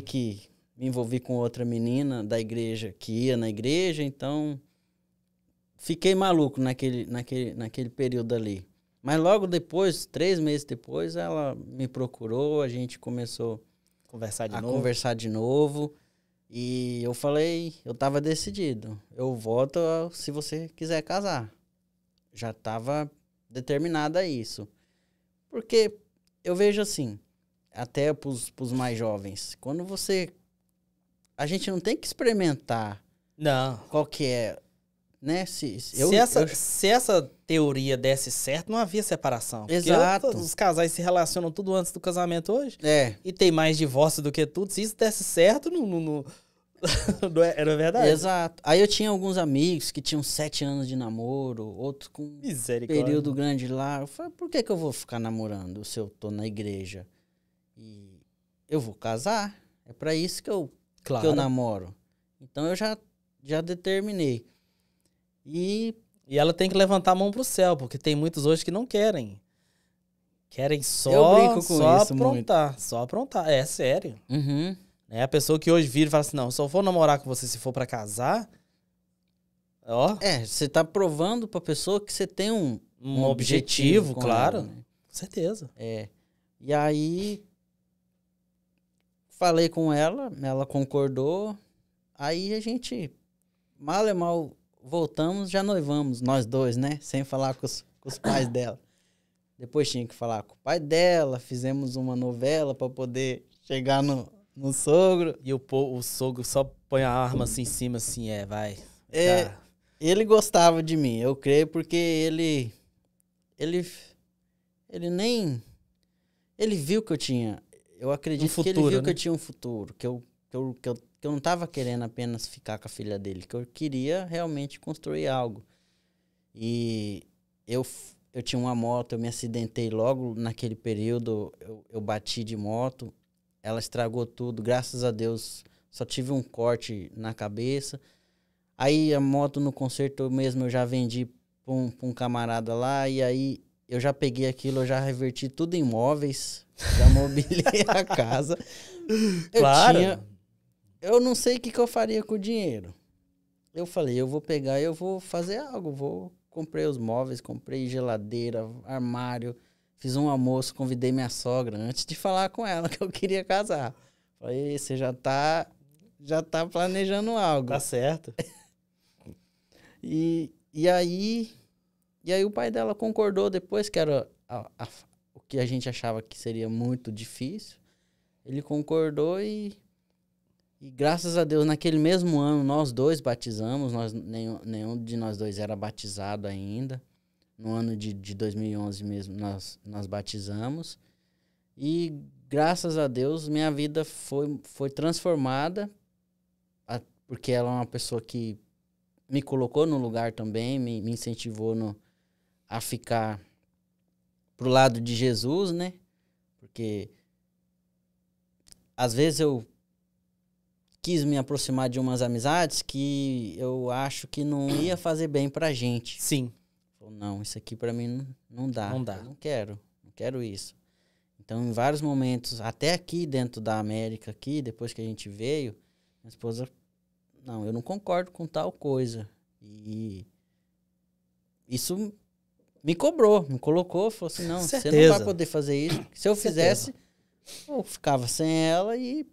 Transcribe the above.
que me envolvi com outra menina da igreja que ia na igreja, então fiquei maluco naquele, naquele, naquele período ali. Mas logo depois, três meses depois, ela me procurou, a gente começou conversar de a novo. conversar de novo. E eu falei, eu estava decidido, eu volto se você quiser casar. Já estava determinada isso. Porque eu vejo assim, até para os mais jovens. Quando você. A gente não tem que experimentar. Não. Qual que é. Né? Se, se, eu, se essa, eu... se essa teoria desse certo, não havia separação. Exato. Eu, os casais se relacionam tudo antes do casamento hoje. É. E tem mais divórcio do que tudo. Se isso desse certo, não. não, não... não é, era verdade. Exato. Aí eu tinha alguns amigos que tinham sete anos de namoro, outros com um período grande lá. Eu falei, por que, que eu vou ficar namorando se eu tô na igreja? E eu vou casar. É para isso que eu, claro. que eu namoro. Então eu já, já determinei. E. E ela tem que levantar a mão pro céu, porque tem muitos hoje que não querem. Querem só, só isso, aprontar. Muito. Só aprontar. É, sério. Uhum. É a pessoa que hoje vira e fala assim: não, só vou namorar com você se for para casar. Ó. É, você tá provando pra pessoa que você tem um, um, um objetivo, objetivo claro. Ela, né? Com certeza. É. E aí, Falei com ela, ela concordou. Aí a gente, mal e mal, voltamos, já noivamos, nós dois, né? Sem falar com os, com os pais dela. Depois tinha que falar com o pai dela, fizemos uma novela para poder chegar no, no sogro. E o, o sogro só põe a arma assim em cima, assim, é, vai. É, tá. ele gostava de mim, eu creio, porque ele. Ele. Ele nem. Ele viu que eu tinha eu acredito um futuro, que ele viu né? que eu tinha um futuro, que eu, que eu, que eu, que eu não estava querendo apenas ficar com a filha dele, que eu queria realmente construir algo. E eu, eu tinha uma moto, eu me acidentei logo naquele período, eu, eu bati de moto, ela estragou tudo, graças a Deus só tive um corte na cabeça. Aí a moto no concerto mesmo eu já vendi para um, um, camarada lá, e aí eu já peguei aquilo, eu já reverti tudo em imóveis, já mobilei a casa. Eu claro. Tinha, eu não sei o que, que eu faria com o dinheiro. Eu falei, eu vou pegar, eu vou fazer algo, vou comprei os móveis, comprei geladeira, armário, fiz um almoço, convidei minha sogra antes de falar com ela que eu queria casar. Falei, você já tá já tá planejando algo. Tá certo. e, e aí e aí o pai dela concordou depois, que era a, a, o que a gente achava que seria muito difícil. Ele concordou e, e graças a Deus, naquele mesmo ano, nós dois batizamos. Nós, nenhum, nenhum de nós dois era batizado ainda. No ano de, de 2011 mesmo, nós, nós batizamos. E graças a Deus, minha vida foi, foi transformada, a, porque ela é uma pessoa que me colocou no lugar também, me, me incentivou no, a ficar pro lado de Jesus, né? Porque às vezes eu quis me aproximar de umas amizades que eu acho que não ia fazer bem pra gente. Sim. Não, isso aqui para mim não, não dá. Não dá. Eu não quero, não quero isso. Então, em vários momentos, até aqui dentro da América, aqui, depois que a gente veio, minha esposa, não, eu não concordo com tal coisa. E isso me cobrou, me colocou, falou assim, não, Certeza. você não vai poder fazer isso. Se eu fizesse, eu ficava sem ela e